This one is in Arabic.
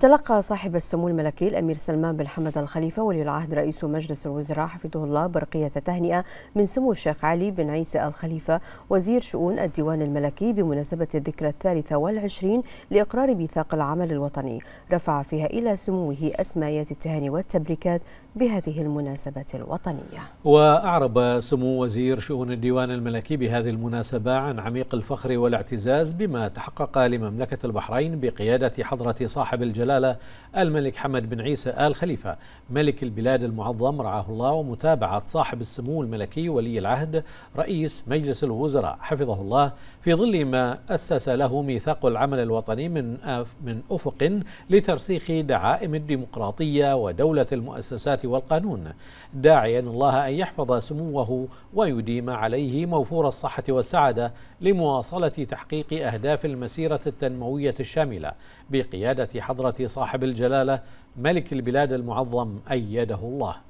تلقى صاحب السمو الملكي الأمير سلمان بن حمد الخليفة ولي العهد رئيس مجلس الوزراء حفظه الله برقية تهنئة من سمو الشيخ علي بن عيسى الخليفة وزير شؤون الديوان الملكي بمناسبة الذكرى الثالثة والعشرين لإقرار ميثاق العمل الوطني رفع فيها إلى سموه أسمايات التهاني والتبريكات بهذه المناسبة الوطنية وأعرب سمو وزير شؤون الديوان الملكي بهذه المناسبة عن عميق الفخر والاعتزاز بما تحقق لمملكة البحرين بقيادة حضرة صاحب الجلالة جلاله الملك حمد بن عيسى آل خليفة ملك البلاد المعظم رعاه الله ومتابعة صاحب السمو الملكي ولي العهد رئيس مجلس الوزراء حفظه الله في ظل ما أسس له ميثاق العمل الوطني من من أفق لترسيخ دعائم الديمقراطية ودولة المؤسسات والقانون داعيا الله أن يحفظ سموه ويديم عليه موفور الصحة والسعادة لمواصلة تحقيق أهداف المسيرة التنموية الشاملة بقيادة حضرة صاحب الجلاله ملك البلاد المعظم ايده الله